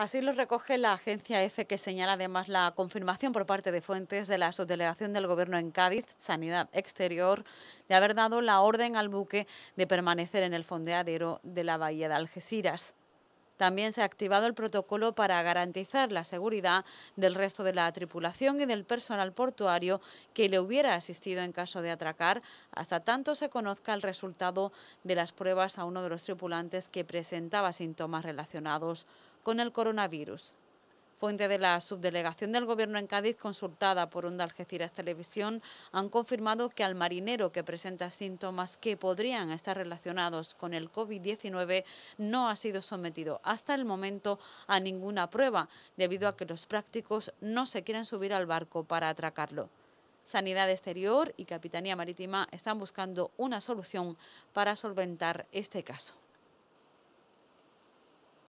Así lo recoge la agencia EFE, que señala además la confirmación por parte de fuentes de la subdelegación del Gobierno en Cádiz, Sanidad Exterior, de haber dado la orden al buque de permanecer en el fondeadero de la bahía de Algeciras. También se ha activado el protocolo para garantizar la seguridad del resto de la tripulación y del personal portuario que le hubiera asistido en caso de atracar, hasta tanto se conozca el resultado de las pruebas a uno de los tripulantes que presentaba síntomas relacionados con el coronavirus. Fuente de la subdelegación del Gobierno en Cádiz, consultada por Onda Algeciras Televisión, han confirmado que al marinero que presenta síntomas que podrían estar relacionados con el COVID-19 no ha sido sometido hasta el momento a ninguna prueba, debido a que los prácticos no se quieren subir al barco para atracarlo. Sanidad Exterior y Capitanía Marítima están buscando una solución para solventar este caso.